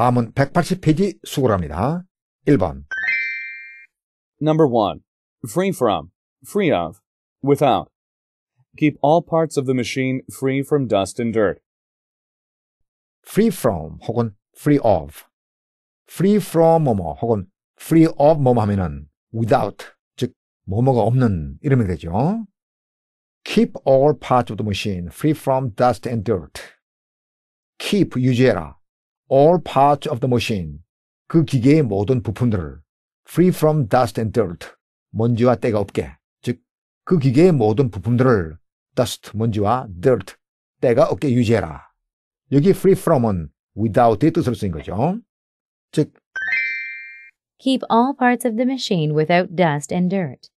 다음은 180페이지 수고를 합니다. 1번 Number 1. Free from, free of, without. Keep all parts of the machine free from dust and dirt. free from 혹은 free of, free from 뭐뭐 혹은 free of 뭐뭐 하면은 without 즉 뭐뭐가 없는 이름이 되죠. Keep all parts of the machine free from dust and dirt. Keep 유지해라. all parts of the machine. 그 기계의 모든 부품들을 free from dust and dirt. 먼지와 때가 없게. 즉, 그 기계의 모든 부품들을 dust, 먼지와 dirt, 때가 없게 유지해라. 여기 free from은 without의 뜻으로 쓰인 거죠. 즉, keep all parts of the machine without dust and dirt.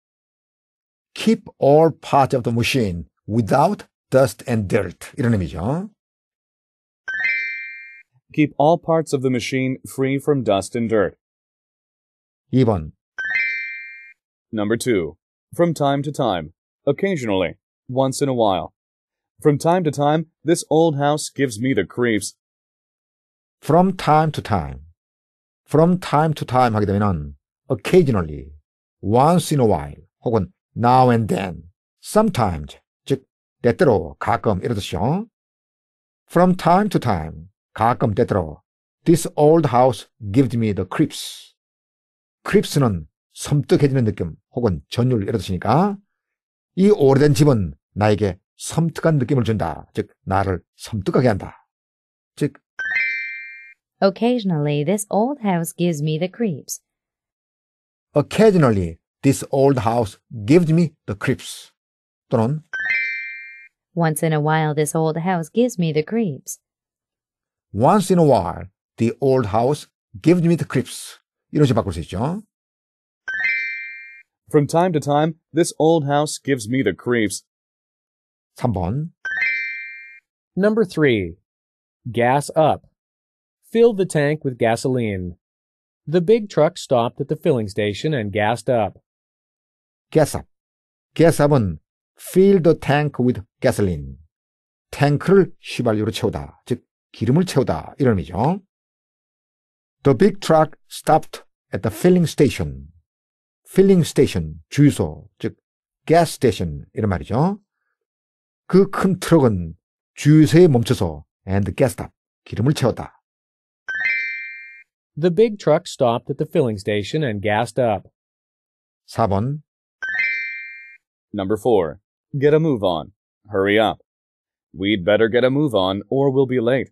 keep all parts of the machine without dust and dirt. 이런 의미죠. Keep all parts of the machine free from dust and dirt. 2번 Number 2. From time to time. Occasionally. Once in a while. From time to time, this old house gives me the creeps. From time to time. From time to time 하게 되면 occasionally, once in a while, 혹은 now and then, sometimes, 즉 때때로, 가끔 이러듯이요. From time to time, 가끔 때때로 This old house gives me the creeps. creeps는 섬뜩해지는 느낌 혹은 전율 이러 뜻이니까 이 오래된 집은 나에게 섬뜩한 느낌을 준다. 즉 나를 섬뜩하게 한다. 즉 Occasionally this old house gives me the creeps. Occasionally this old house gives me the creeps. 또는 Once in a while this old house gives me the creeps. Once in a while, the old house gives me the creeps. 이런 식으로 바꿀 수 있죠. From time to time, this old house gives me the creeps. 3번. Number 3. Gas up. Fill the tank with gasoline. The big truck stopped at the filling station and gassed up. Gas up. Gas up은 fill the tank with gasoline. 탱크를 휘발유로 채우다. 즉, 기름을 채우다 이런 의미죠. The big truck stopped at the filling station. filling station 주유소 즉 gas station 이런 말이죠. 그 큰 트럭은 주유소에 멈춰서 and gas stop 기름을 채웠다. The big truck stopped at the filling station and gassed up. 4번 Number 4. Get a move on. Hurry up. We'd better get a move on or we'll be late.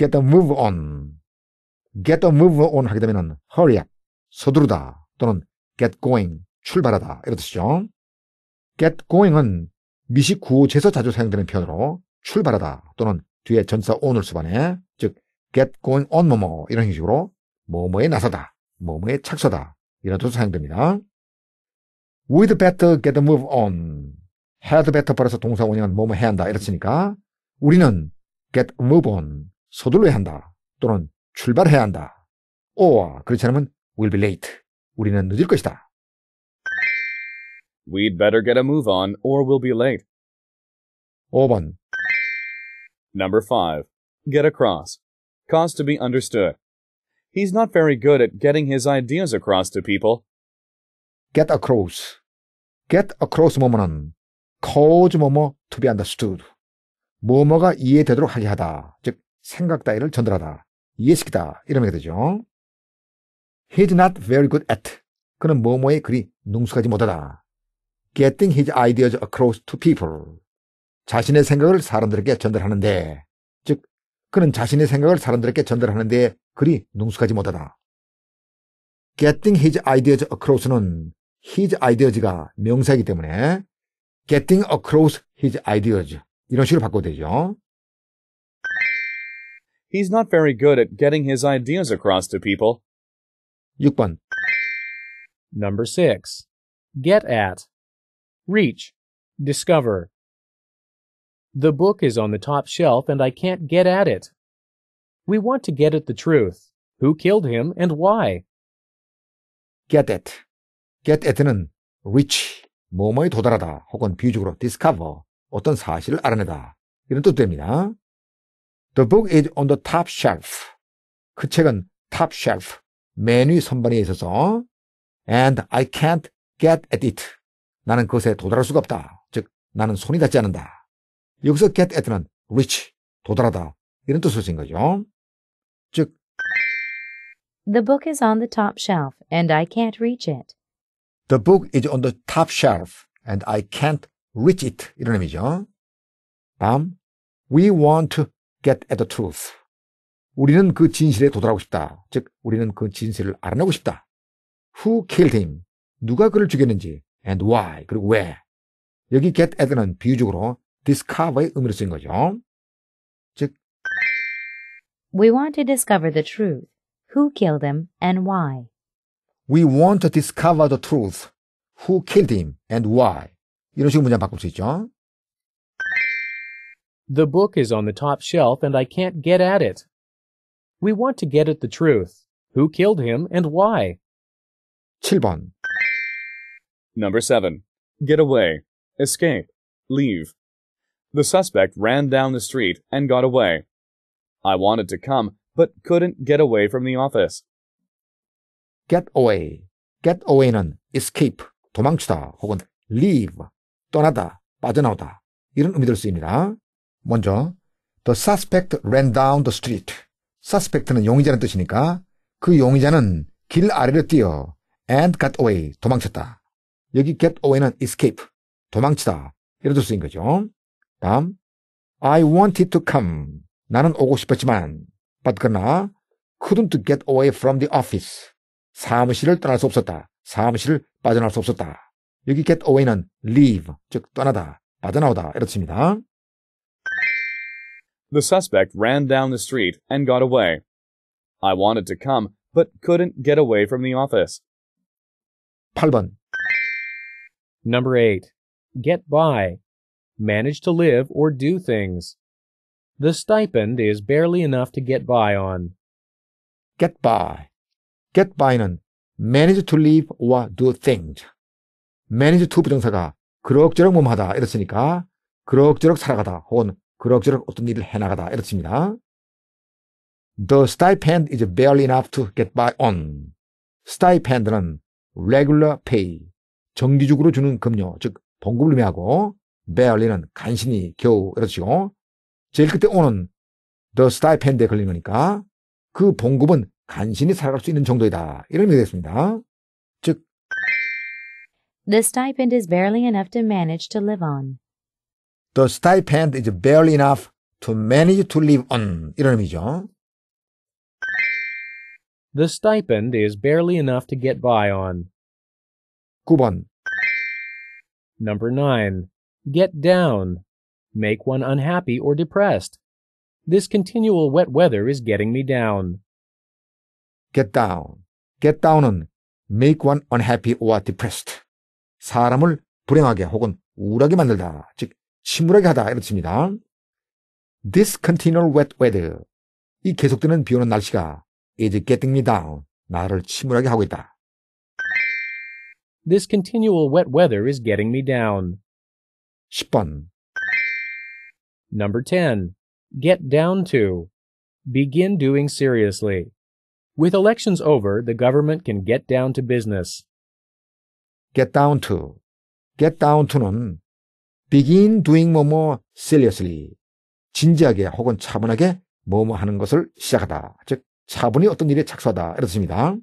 get a move on. get a move on 하게 되면 hurry up, 서두르다 또는 get going, 출발하다 이런 뜻이죠. get going은 미식 구호제서 자주 사용되는 표현으로 출발하다 또는 뒤에 전사 on을 수반해 즉 get going on 뭐 뭐 이런 형식으로 뭐뭐에 나서다, 뭐뭐에 착서다 이런 뜻으로 사용됩니다. we'd better get a move on had better 벌어서 동사 원형은 뭐 뭐 해야 한다 이렇으니까 우리는 get move on 서둘러야 한다. 또는 출발해야 한다. or 그렇지 않으면 we'll be late. 우리는 늦을 것이다. We'd better get a move on or we'll be late. 5번 Number 5. Get across. Cause to be understood. He's not very good at getting his ideas across to people. Get across. Get across 뭐뭐는 cause 뭐뭐 to be understood. 뭐뭐가 이해되도록 하게 하다. 즉 생각 따위를 전달하다. 이해시키다. 이러면 되죠. He's not very good at. 그는 뭐뭐에 그리 능숙하지 못하다. Getting his ideas across to people. 자신의 생각을 사람들에게 전달하는데, 즉, 그는 자신의 생각을 사람들에게 전달하는데 그리 능숙하지 못하다. Getting his ideas across는 his ideas가 명사이기 때문에 getting across his ideas 이런 식으로 바꿔도 되죠. He's not very good at getting his ideas across to people. 6번. Number 6. Get at. Reach. Discover. The book is on the top shelf and I can't get at it. We want to get at the truth. Who killed him and why? Get at. Get at는 reach, 뭐뭐에 도달하다 혹은 비유적으로 discover, 어떤 사실을 알아내다 이런 됩니다. The book is on the top shelf. 그 책은 top shelf, 메뉴 선반에 있어서 and I can't get at it. 나는 그것에 도달할 수가 없다. 즉, 나는 손이 닿지 않는다. 여기서 get at는 reach, 도달하다. 이런 뜻으로 쓰인 거죠. 즉, The book is on the top shelf and I can't reach it. The book is on the top shelf and I can't reach it. 이런 의미죠. 다음, We want to. get at the truth. 우리는 그 진실에 도달하고 싶다. 즉, 우리는 그 진실을 알아내고 싶다. Who killed him? 누가 그를 죽였는지. And why? 그리고 왜? 여기 get at는 비유적으로 discover의 의미로 쓰인 거죠. 즉, We want to discover the truth. Who killed him and why? We want to discover the truth. Who killed him and why? 이런 식으로 문장 바꿀 수 있죠. The book is on the top shelf and I can't get at it. We want to get at the truth. Who killed him and why? 7번. Number 7. Get away. Escape. Leave. The suspect ran down the street and got away. I wanted to come, but couldn't get away from the office. get away. get away는 escape, 도망치다 혹은 leave, 떠나다, 빠져나오다 이런 의미될 수 있습니다. 먼저 The suspect ran down the street. suspect는 용의자는 뜻이니까 그 용의자는 길 아래로 뛰어 and got away 도망쳤다. 여기 get away는 escape 도망치다 이런뜻 쓰인 거죠. 다음 I wanted to come 나는 오고 싶었지만 but 그러나 couldn't get away from the office 사무실을 떠날 수 없었다. 사무실을 빠져나올 수 없었다. 여기 get away는 leave 즉 떠나다 빠져나오다 이렇습니다. The suspect ran down the street and got away. I wanted to come, but couldn't get away from the office. 8번 Number 8. Get by. Manage to live or do things. The stipend is barely enough to get by on. Get by. Get by는 manage to live or do things. manage to 부정사가 그럭저럭 몸하다 이랬으니까 그럭저럭 살아가다 혹은 그럭저럭 어떤 일을 해나가다 이렇습니다. The stipend is barely enough to get by on. stipend는 regular pay, 정기적으로 주는 급료, 즉 봉급을 의미하고 barely는 간신히 겨우 이렇죠. 제일 끝에 on은 the stipend에 걸린 거니까 그 봉급은 간신히 살아갈 수 있는 정도이다. 이런 의미가 되겠습니다. 즉 The stipend is barely enough to manage to live on. The stipend is barely enough to manage to live on. 이런 의미죠. The stipend is barely enough to get by on. 9번. Number 9. Get down. Make one unhappy or depressed. This continual wet weather is getting me down. Get down. Get down은 make one unhappy or depressed. 사람을 불행하게 혹은 우울하게 만들다. 즉, 침울하게 하다 이런 뜻입니다. This continual wet weather 이 계속되는 비오는 날씨가 is getting me down 나를 침울하게 하고 있다. This continual wet weather is getting me down. 10번 Number 10. Get down to. Begin doing seriously. With elections over, the government can get down to business. get down to. get down to는 begin doing 뭐뭐 seriously. 진지하게 혹은 차분하게 뭐뭐 하는 것을 시작하다. 즉, 차분히 어떤 일에 착수하다. 이런 뜻입니다.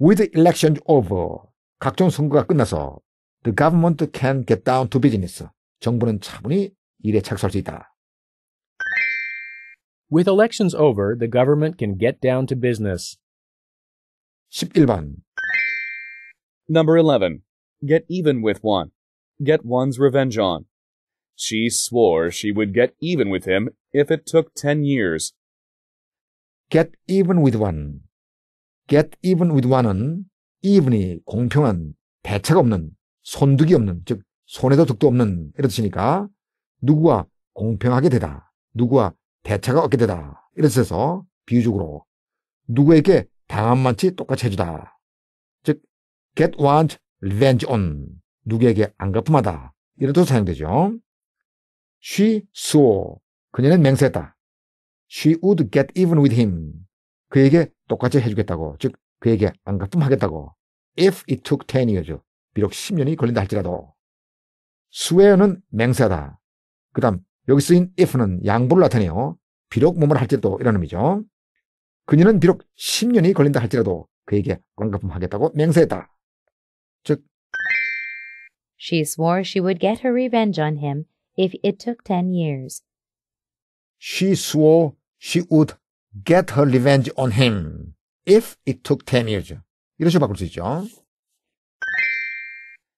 With elections over. 각종 선거가 끝나서 the government can get down to business. 정부는 차분히 일에 착수할 수 있다. With elections over, the government can get down to business. 11번. Number 11. Get even with one. get one's revenge on. She swore she would get even with him if it took ten years. get even with one. get even with one은 even이 공평한, 대책 없는, 손득이 없는, 즉 손에도 득도 없는 이런 뜻이니까 누구와 공평하게 되다, 누구와 대차가 얻게 되다 이런 뜻에서 비유적으로 누구에게 당한 만치 똑같이 해주다. 즉 get one's revenge on 누구에게 안 갚음하다. 이래도 사용되죠. She swore. 그녀는 맹세했다. She would get even with him. 그에게 똑같이 해주겠다고. 즉, 그에게 안 갚음하겠다고. If it took 10 years. 비록 10년이 걸린다 할지라도. swear는 맹세하다. 그 다음, 여기 쓰인 if는 양보를 나타내요. 비록 몸을 할지라도 이런 의미죠. 그녀는 비록 10년이 걸린다 할지라도 그에게 안갚음 하겠다고 맹세했다. 즉, She swore she would get her revenge on him if it took ten years. She swore she would get her revenge on him if it took ten years. 이런 바꿀 수 있죠.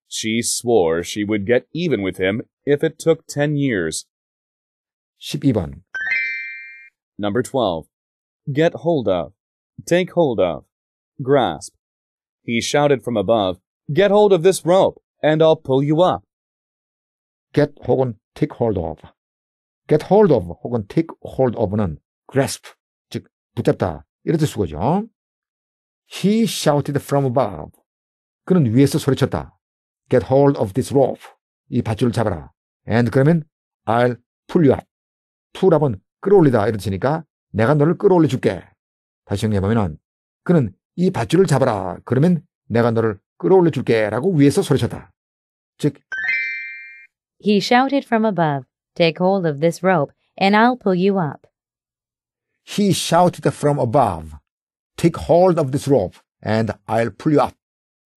She swore she would get even with him if it took 10 years. 12번. Number 12. Get hold of. Take hold of. Grasp. He shouted from above, Get hold of this rope! and I'll pull you up. get 혹은 take hold of. get hold of 혹은 take hold of는 grasp, 즉 붙잡다 이런 뜻쓰고죠 He shouted from above. 그는 위에서 소리쳤다. Get hold of this rope. 이 밧줄을 잡아라. And 그러면 I'll pull you up. pull up은 끌어올리다 이런 뜻이니까 내가 너를 끌어올려 줄게. 다시 정리해보면 은 그는 이 밧줄을 잡아라. 그러면 내가 너를 끌어올려 줄게라고 위에서 소리쳤다. 즉 He shouted from above, "Take hold of this rope and I'll pull you up." He shouted from above, "Take hold of this rope and I'll pull you up."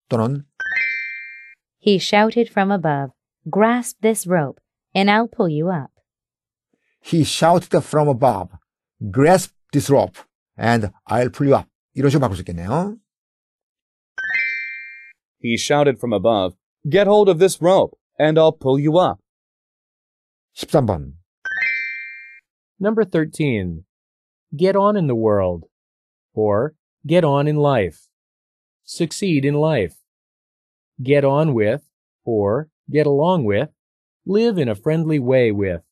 또는 He shouted from above, "Grasp this rope and I'll pull you up." He shouted from above, "Grasp this rope and I'll pull you up." 이런 식으로 바꿀 수 있겠네요. He shouted from above, Get hold of this rope, and I'll pull you up. 13번. Number 13. Get on in the world. Or, get on in life. Succeed in life. Get on with, or get along with, live in a friendly way with.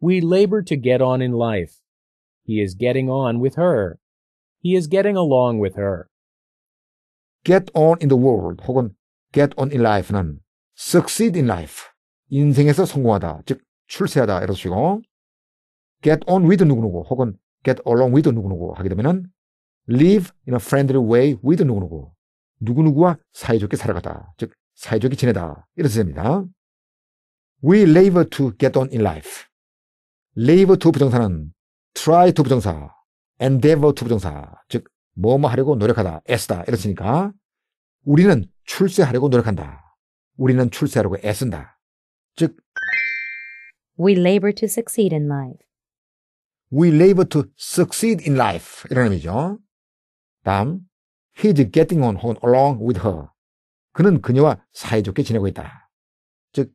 We labor to get on in life. He is getting on with her. He is getting along with her. get on in the world 혹은 get on in life는 succeed in life 인생에서 성공하다 즉 출세하다 이런 식이고 get on with 누구누구 혹은 get along with 누구누구 하게 되면 live in a friendly way with 누구누구 누구누구와 사이좋게 살아가다 즉 사이좋게 지내다 이런 뜻입니다. We labor to get on in life. labor to 부정사는 try to 부정사, endeavor to 부정사 즉 뭐뭐 하려고 노력하다. 애쓰다. 이랬으니까 우리는 출세하려고 노력한다. 우리는 출세하려고 애쓴다. 즉 We labor to succeed in life. We labor to succeed in life. 이런 의미죠. 다음 He's getting on home along with her. 그는 그녀와 사이좋게 지내고 있다. 즉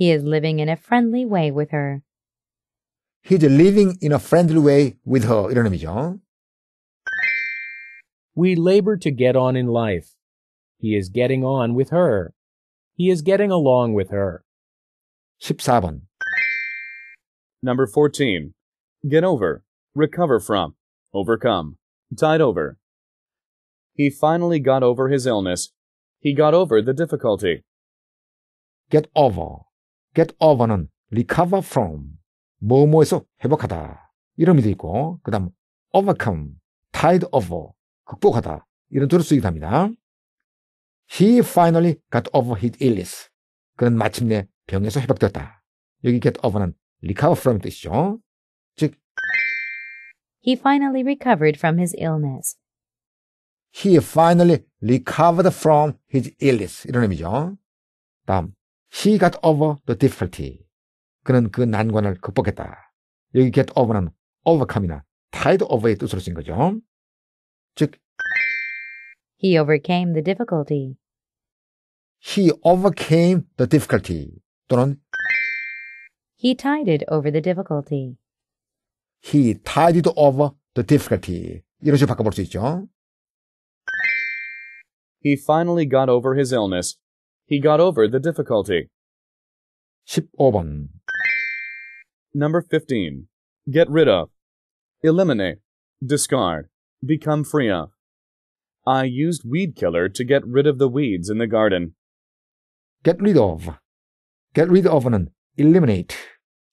He is living in a friendly way with her. He's living in a friendly way with her. 이런 의미죠. We labor to get on in life. He is getting on with her. He is getting along with her. 14번. Number 14. Get over, recover from, overcome, tide over. He finally got over his illness. He got over the difficulty. get over. get over는 recover from, 뭐뭐에서 회복하다. 이런 의미도 있고, 그 다음 overcome, tide over, 극복하다. 이런 뜻으로 쓰이합니다 He finally got over his illness. 그는 마침내 병에서 회복되었다. 여기 get over는 recover from 뜻이죠. 즉, He finally recovered from his illness. He finally recovered from his illness. 이런 의미죠. 다음, he got over the difficulty. 그는 그 난관을 극복했다. 여기 get over는 overcome이나 tide over의 뜻으로 쓴 거죠. Çık. He overcame the difficulty. He overcame the difficulty. 또는 He tided over the difficulty. He tided over the difficulty. 이런 식으로 바꿔볼 수 있죠. He finally got over his illness. He got over the difficulty. 15번 Number 15. Get rid of. Eliminate. Discard. become free of. I used weed killer to get rid of the weeds in the garden. get rid of. get rid of는 eliminate,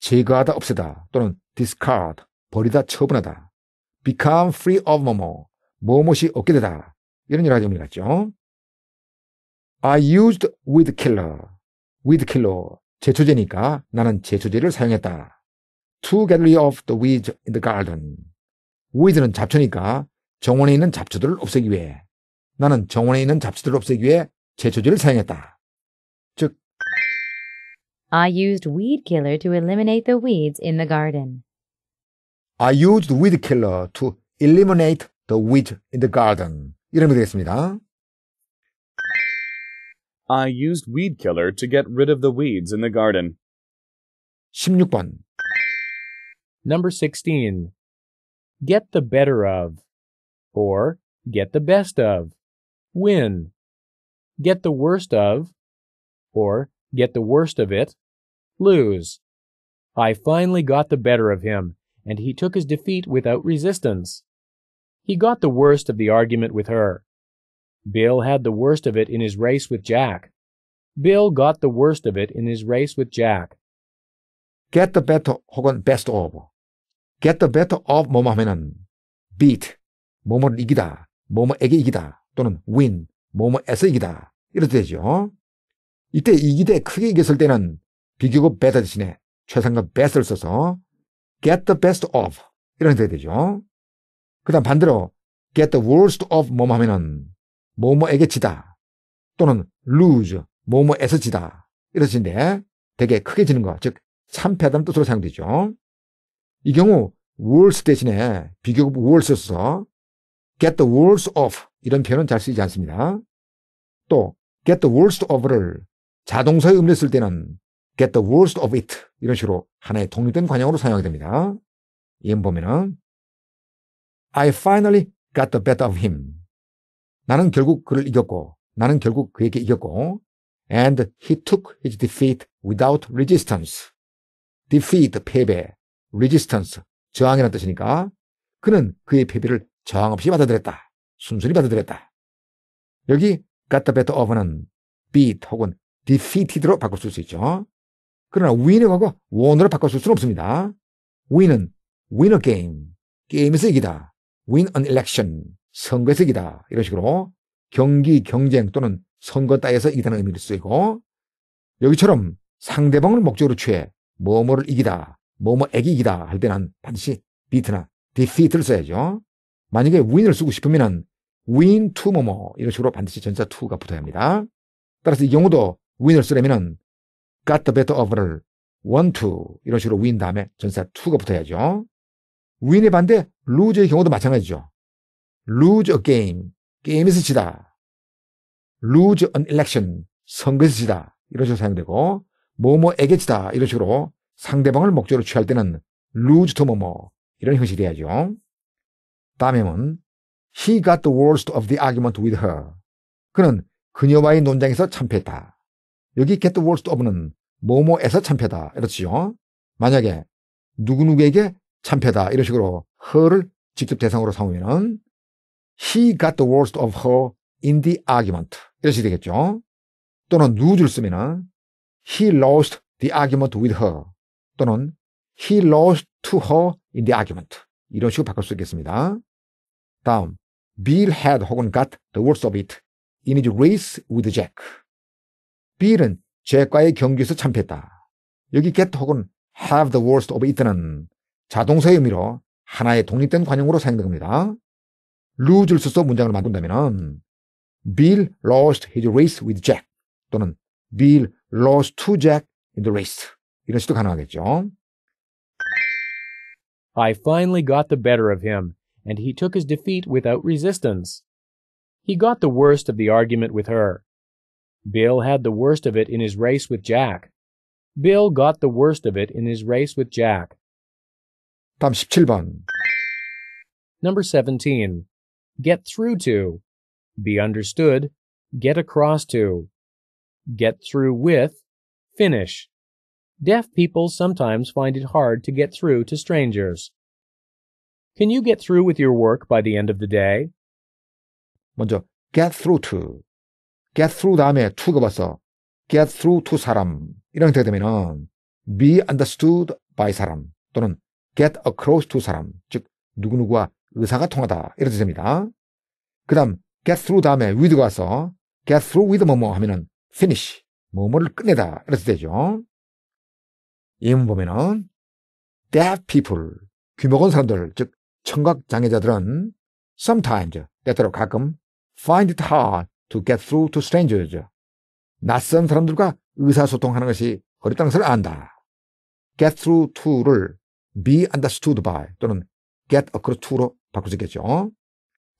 제거하다 없애다 또는 discard, 버리다 처분하다. become free of 뭐뭐, 뭐뭇이 없게 되다. 이런 여러 가지 의미가 죠 I used weed killer. weed killer. 제초제니까 나는 제초제를 사용했다. to get rid of the weeds in the garden. weed는 잡초니까 정원에 있는 잡초들을 없애기 위해 나는 정원에 있는 잡초들을 없애기 위해 제초제를 사용했다. 즉, I used weed killer to eliminate the weeds in the garden. I used weed killer to eliminate the weeds in the garden. 이러면 되겠습니다. I used weed killer to get rid of the weeds in the garden. 16번. Number 16. Get the better of or get the best of, win, get the worst of, or get the worst of it, lose. I finally got the better of him, and he took his defeat without resistance. He got the worst of the argument with her. Bill had the worst of it in his race with Jack. Bill got the worst of it in his race with Jack. Get the better 혹은 best of. Get the better of 뭐뭐 하면은 beat. 뭐뭐를 이기다, 뭐뭐에게 이기다, 또는 win, 뭐뭐에서 이기다. 이렇게 되죠. 이때 이기대 크게 이겼을 때는 비교급 better 대신에 최상급 best를 써서 get the best of 이런 게 되죠. 그 다음 반대로 get the worst of 뭐뭐 하면은 뭐뭐에게 지다 또는 lose 뭐뭐에서 지다 이러신데 되게 크게 지는 거, 즉 참패하다는 뜻으로 사용되죠. 이 경우 worst 대신에 비교급 w o r s t 써서 get the worst of 이런 표현은 잘 쓰이지 않습니다. 또 get the worst of를 자동사의 음료 쓸 때는 get the worst of it 이런 식으로 하나의 독립된 관용으로 사용하게 됩니다. 이건 보면은 I finally got the better of him. 나는 결국 그를 이겼고 나는 결국 그에게 이겼고 and he took his defeat without resistance. defeat 패배, resistance 저항이라는 뜻이니까 그는 그의 패배를 저항 없이 받아들였다. 순순히 받아들였다. 여기 got the better of는 beat 혹은 defeated로 바꿀수 있죠. 그러나 win을 하고 won으로 바꿀 수는 없습니다. win은 win a game, 게임에서 이기다. win an election, 선거에서 이기다. 이런 식으로 경기, 경쟁 또는 선거 따위에서 이기다는 의미를 쓰이고 여기처럼 상대방을 목적으로 취해 뭐뭐를 이기다, 뭐뭐에게 이기다 할 때는 반드시 beat나 defeat를 써야죠. 만약에 win을 쓰고 싶으면 win to 뭐뭐 이런 식으로 반드시 전사 to가 붙어야 합니다. 따라서 이 경우도 win을 쓰려면 got the better of를 want to 이런 식으로 win 다음에 전사 to가 붙어야죠. win의 반대 lose의 경우도 마찬가지죠. lose a game 게임에서 지다. lose an election 선거에서 지다 이런 식으로 사용되고 뭐뭐에게 지다 이런 식으로 상대방을 목적으로 취할 때는 lose to 뭐뭐 이런 형식이 돼야죠. 다메은 He got the worst of the argument with her. 그는 그녀와의 논쟁에서 참패했다. 여기 get the worst of는 뭐뭐에서 참패다 이렇지요. 만약에 누구누구에게 참패다 이런 식으로 her를 직접 대상으로 삼으면 he got the worst of her in the argument 이렇게 되겠죠. 또는 누를쓰면 he lost the argument with her 또는 he lost to her in the argument 이런 식으로 바꿀 수 있겠습니다. 다음, Bill had 혹은 got the worst of it in his race with Jack. Bill은 잭과의 경기에서 참패했다. 여기 get 혹은 have the worst of it는 자동사의 의미로 하나의 독립된 관용으로 사용된 겁니다. lose를 써서 문장을 만든다면 Bill lost his race with Jack 또는 Bill lost to Jack in the race 이런 식도 가능하겠죠. I finally got the better of him, and he took his defeat without resistance. He got the worst of the argument with her. Bill had the worst of it in his race with Jack. Bill got the worst of it in his race with Jack. 다음 17번. Number 17. Get through to. Be understood. Get across to. Get through with. Finish. Deaf people sometimes find it hard to get through to strangers. Can you get through with your work by the end of the day? 먼저 get through to get through 다음에 to가 봐서 get through to 사람 이런 형태가 되면은 be understood by 사람 또는 get across to 사람 즉 누구누구와 의사가 통하다 이런 뜻입니다. 그다음 get through 다음에 with가 와서 get through with 뭐뭐 하면은 finish 뭐뭐를 끝내다 이렇게 되죠. 예문 보면은 deaf people 귀먹은 사람들 즉 청각 장애자들은 sometimes 때때로 가끔 find it hard to get through to strangers 낯선 사람들과 의사소통하는 것이 어렵다는 것을 안다. get through to를 be understood by 또는 get across to로 바꿀 수 있겠죠.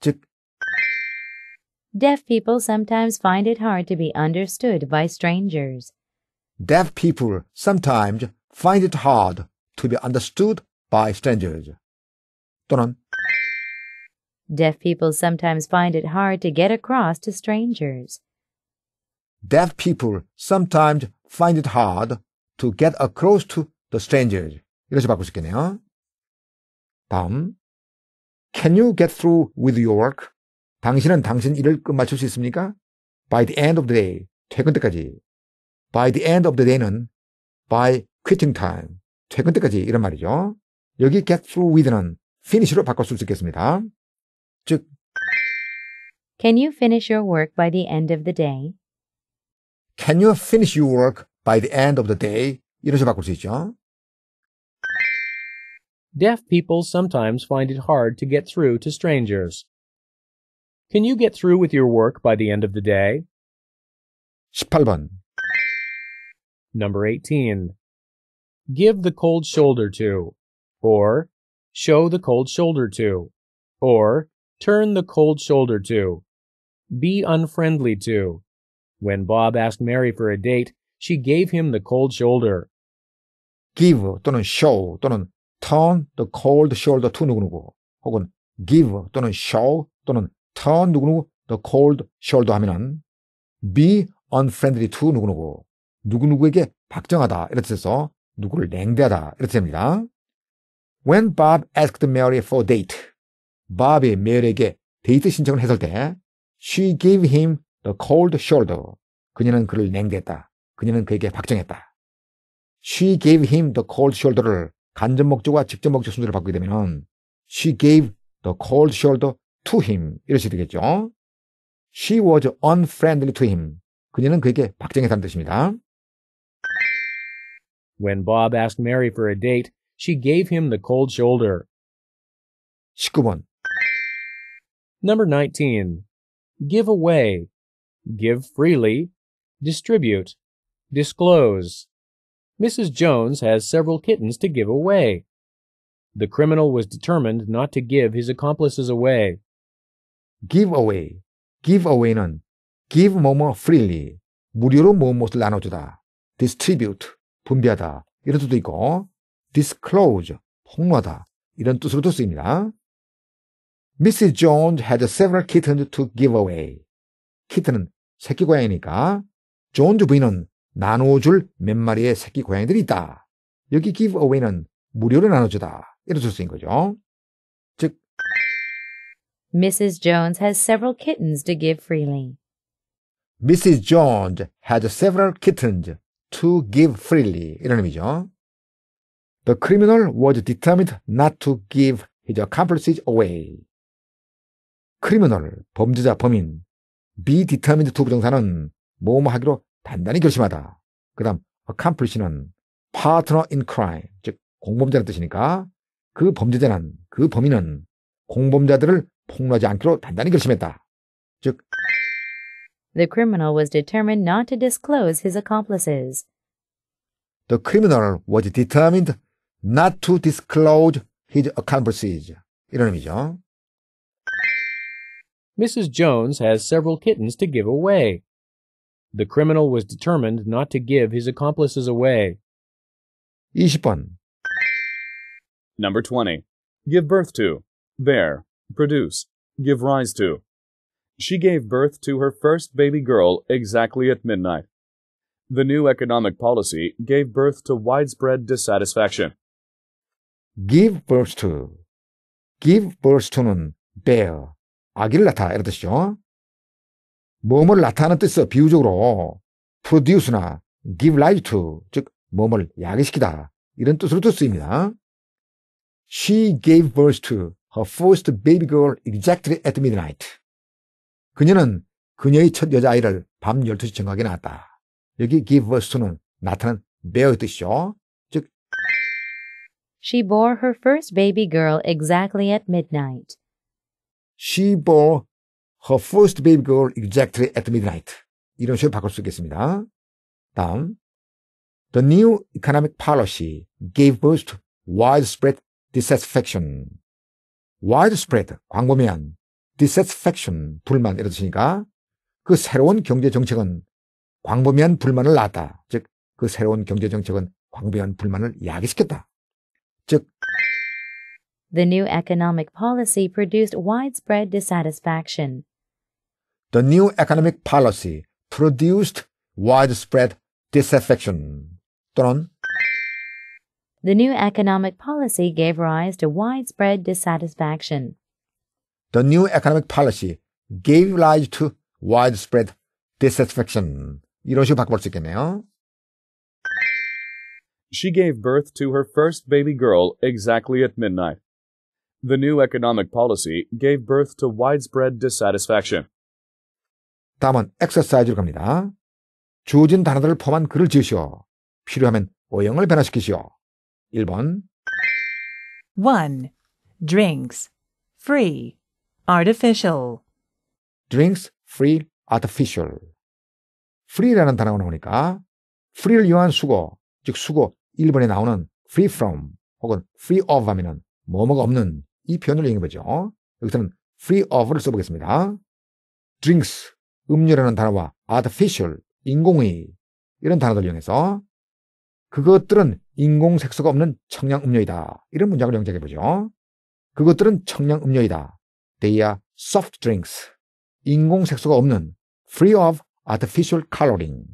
즉 Deaf people sometimes find it hard to be understood by strangers. Deaf people sometimes find it hard to be understood by strangers. 또는 Deaf people sometimes find it hard to get across to strangers. Deaf people sometimes find it hard to get across to the strangers. 이렇게 바꿀 수 있겠네요. 다음 Can you get through with your work? 당신은 당신 일을 끝마칠 수 있습니까? By the end of the day, 퇴근 때까지. By the end of the day는 by quitting time, 퇴근 때까지 이런 말이죠. 여기 get through with는 finish로 바꿔 쓸수 있겠습니다. 즉 Can you finish your work by the end of the day? Can you finish your work by the end of the day? 이런 바꿀 수 있죠. Deaf people sometimes find it hard to get through to strangers. Can you get through with your work by the end of the day? 18번. Number 18 give the cold shoulder to, or show the cold shoulder to, or turn the cold shoulder to, be unfriendly to. When Bob asked Mary for a date, she gave him the cold shoulder. give 또는 show 또는 turn the cold shoulder to 누구누구 혹은 give 또는 show 또는 turn 누구누구 the cold shoulder 하면은 be unfriendly to 누구누구 누구누구에게 박정하다 이렇게 해서 누구를 냉대하다 이렇게 됩니다. When Bob asked Mary for date, Bob이 메리에게 데이트 신청을 했을 때 she gave him the cold shoulder. 그녀는 그를 냉대했다. 그녀는 그에게 박정했다. she gave him the cold shoulder를 간접 목적과 직접 목적 순서를 바꾸게 되면 she gave the cold shoulder to him 이렇게 되겠죠. she was unfriendly to him. 그녀는 그에게 박정했다는 뜻입니다. When Bob asked Mary for a date, she gave him the cold shoulder. Number 19. Give away. Give freely. Distribute. Disclose. Mrs. Jones has several kittens to give away. The criminal was determined not to give his accomplices away. Give away. Give away는 give 뭐뭐 freely. 무료로 무엇을 나눠주다. distribute. 분비하다 이런 뜻도 있고 disclose 폭로하다 이런 뜻으로도 쓰입니다. Mrs. Jones had several kittens to give away. 키트는 새끼 고양이니까 존즈 부인은 나누어줄 몇 마리의 새끼 고양이들이 있다. 여기 give away는 무료로 나눠주다. 이런 뜻인 거죠. 즉 Mrs. Jones has several kittens to give freely. Mrs. Jones had several kittens to give freely 이런 의미죠. The criminal was determined not to give his accomplices away. criminal, 범죄자, 범인. be determined to 부정사는 뭐뭐 하기로 단단히 결심하다. 그 다음, accomplice는 partner in crime, 즉, 공범자란 뜻이니까 그 범죄자는, 그 범인은 공범자들을 폭로하지 않기로 단단히 결심했다. 즉, The criminal was determined not to disclose his accomplices. The criminal was determined not to disclose his accomplices. 이런 의미죠. Mrs. Jones has several kittens to give away. The criminal was determined not to give his accomplices away. 20번. Number 20. Give birth to, bear, produce, give rise to. She gave birth to her first baby girl exactly at midnight. The new economic policy gave birth to widespread dissatisfaction. give birth to, give birth to는 bear, 아기를 낳다 이런 뜻이죠. 몸을 낳다는 뜻에서 비유적으로 produce나 give life to, 즉 몸을 야기시키다 이런 뜻으로 도 쓰입니다. She gave birth to her first baby girl exactly at midnight. 그녀는 그녀의 첫 여자아이를 밤 12시 정각에 낳았다. 여기 give birth to는 나타난 b e 배어의 뜻이죠. 즉 She bore her first baby girl exactly at midnight. She bore her first baby girl exactly at midnight. 이런 식으로 바꿀 수 있겠습니다. 다음 The new economic policy gave birth to widespread dissatisfaction. widespread, 광범위한 dissatisfaction, 불만 이런 뜻이니까 그 새로운 경제 정책은 광범위한 불만을 낳았다. 즉, 그 새로운 경제 정책은 광범위한 불만을 야기시켰다. 즉, The new economic policy produced widespread dissatisfaction. The new economic policy produced widespread dissatisfaction. 또는 The new economic policy gave rise to widespread dissatisfaction the new economic policy gave rise to widespread dissatisfaction. 이런 식으로 바꿔볼 수 있겠네요. She gave birth to her first baby girl exactly at midnight. The new economic policy gave birth to widespread dissatisfaction. 다음은 exercise로 갑니다. 주어진 단어들을 포함한 글을 지으시오. 필요하면 어영을 변화시키시오. 1번 1. Drinks. Free. artificial. drinks free artificial. free라는 단어가 나오니까 free를 이용한 수고즉수고 1번에 나오는 free from 혹은 free of 하면은 뭐뭐가 없는 이 표현을 이용해 보죠. 여기서는 free of를 써보겠습니다. drinks 음료라는 단어와 artificial 인공의 이런 단어들 이용해서 그것들은 인공 색소가 없는 청량 음료이다. 이런 문장을 영작해 보죠. 그것들은 청량 음료이다. They are soft drinks. 인공색소가 없는 free of artificial coloring.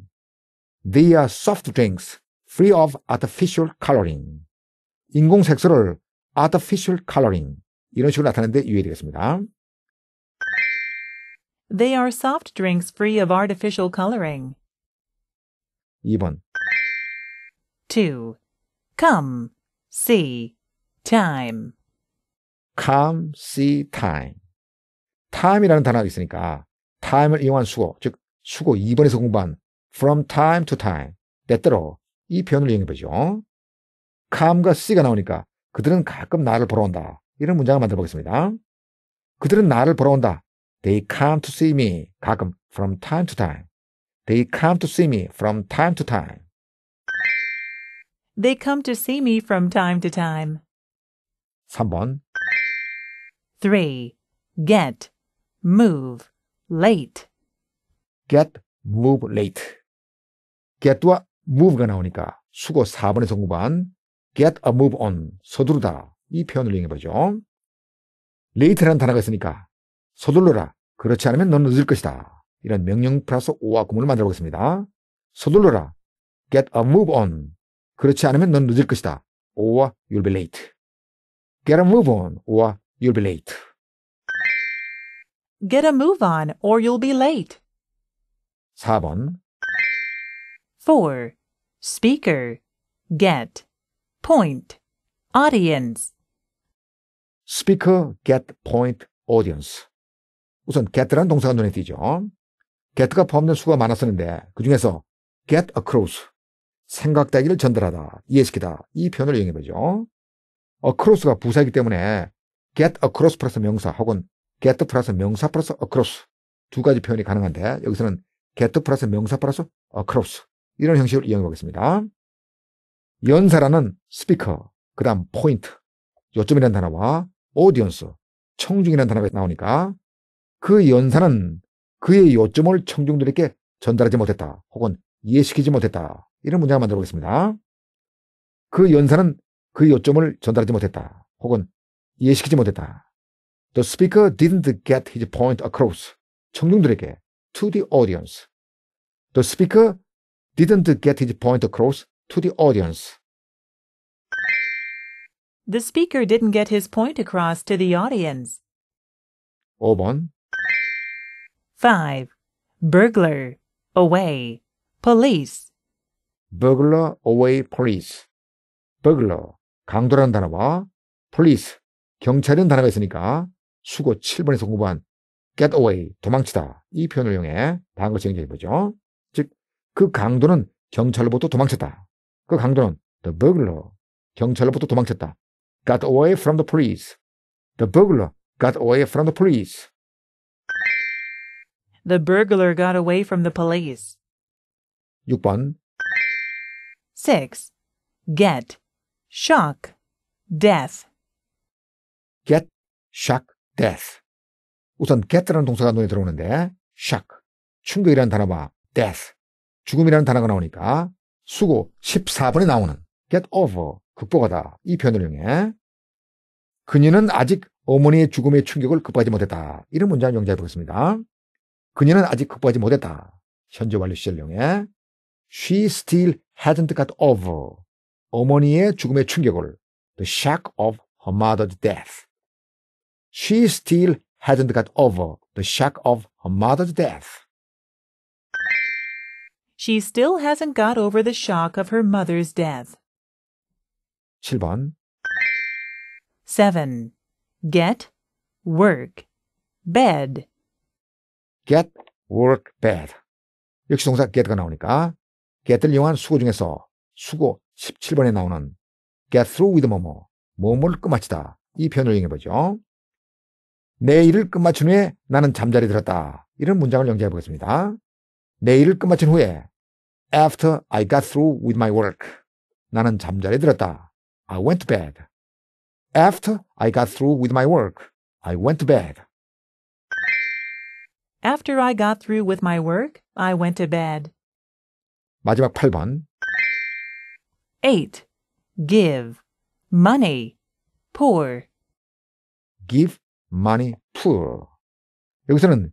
They are soft drinks free of artificial coloring. 인공색소를 artificial coloring 이런 식으로 나타내는데 유의되겠습니다. They are soft drinks free of artificial coloring. 2번. two come see time. Come see time. time이라는 단어가 있으니까 time을 이용한 수고, 즉 수고 2번에서 공부한 from time to time 때때로 이 표현을 이용해 보죠. come과 see가 나오니까 그들은 가끔 나를 보러 온다. 이런 문장을 만들어 보겠습니다. 그들은 나를 보러 온다. They come to see me 가끔 from time to time. They come to see me from time to time. They come to see me from time to time. 3번 3. Get move, late. get, move, late. get와 move가 나오니까 수고 4번에서 공부한 get a move on, 서두르다. 이 표현을 이용해보죠. late라는 단어가 있으니까 서둘러라. 그렇지 않으면 넌 늦을 것이다. 이런 명령 플러스 5와 구문을 만들어 보겠습니다. 서둘러라. get a move on. 그렇지 않으면 넌 늦을 것이다. 5 r you'll be late. get a move on 5 r you'll be late. Get a move on or you'll be late. 4번 4. Speaker get point audience speaker get point audience 우선 get란 동사가 눈에 띄죠. get가 포함된 수가 많아 쓰는데 그 중에서 get across 생각 따기를 전달하다, 이해시키다 이 표현을 이용해보죠. across가 부사이기 때문에 get across 플러스 명사 혹은 get 플러스 명사 플러스 across 두 가지 표현이 가능한데 여기서는 get 플러스 명사 플러스 across 이런 형식으로 이용해 보겠습니다. 연사라는 스피커, 그 다음 포인트, 요점이라는 단어와 오디언스, 청중이라는 단어가 나오니까 그 연사는 그의 요점을 청중들에게 전달하지 못했다 혹은 이해시키지 못했다 이런 문장을 만들어 보겠습니다. 그 연사는 그 요점을 전달하지 못했다 혹은 이해시키지 못했다 The speaker didn't get his point across. 청중들에게 to the audience. The speaker didn't get his point across to the audience. The speaker didn't get his point across to the audience. 5번 5. Burglar away police burglar away police burglar 강도라는 단어와 police 경찰은 단어가 있으니까 수고 7번에서 공부한 get away, 도망치다. 이 표현을 이용해 다음과 정의해 보죠. 즉, 그 강도는 경찰로부터 도망쳤다. 그 강도는 the burglar, 경찰로부터 도망쳤다. got away from the police. The burglar got away from the police. The burglar got away from the police. 6번 6. Get, shock, death. Get, shock, death. 우선 get라는 동사가 눈에 들어오는데 shock, 충격이라는 단어가 death, 죽음이라는 단어가 나오니까 수고 14번에 나오는 get over, 극복하다 이 표현을 이용해 그녀는 아직 어머니의 죽음의 충격을 극복하지 못했다. 이런 문장을 영자해 보겠습니다. 그녀는 아직 극복하지 못했다. 현재 완료 시제를 이용해 She still hadn't got over 어머니의 죽음의 충격을 The shock of her mother's death she still hadn't got over the shock of her mother's death. She still hasn't got over the shock of her mother's death. 7번 7. Get, work, bed. get, work, bed. 역시 동사 get가 나오니까 get을 이용한 수고 중에서 수고 17번에 나오는 get through with 뭐뭐, 뭐뭐를 끝마치다 이 표현을 이용해보죠. 내 일을 끝마친 후에 나는 잠자리 들었다. 이런 문장을 연재해 보겠습니다. 내 일을 끝마친 후에 After I got through with my work. 나는 잠자리 들었다. I went to bed. After I got through with my work, I went to bed. After I got through with my work, I went to bed. 마지막 8번. 8. Give money. Poor. Give money pool. 여기서는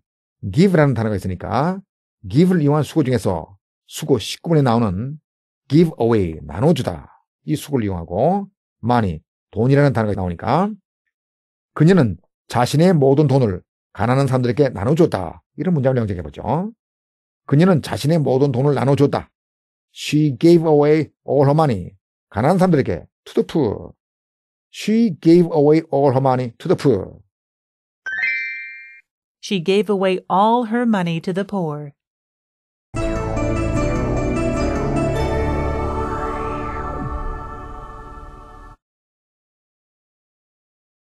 give라는 단어가 있으니까 give를 이용한 수고 중에서 수고 19번에 나오는 give away, 나눠주다. 이 수고를 이용하고 money, 돈이라는 단어가 나오니까 그녀는 자신의 모든 돈을 가난한 사람들에게 나눠줬다. 이런 문장을 영작해보죠. 그녀는 자신의 모든 돈을 나눠줬다. She gave away all her money. 가난한 사람들에게 to the poor. She gave away all her money to the poor. she gave away all her money to the poor.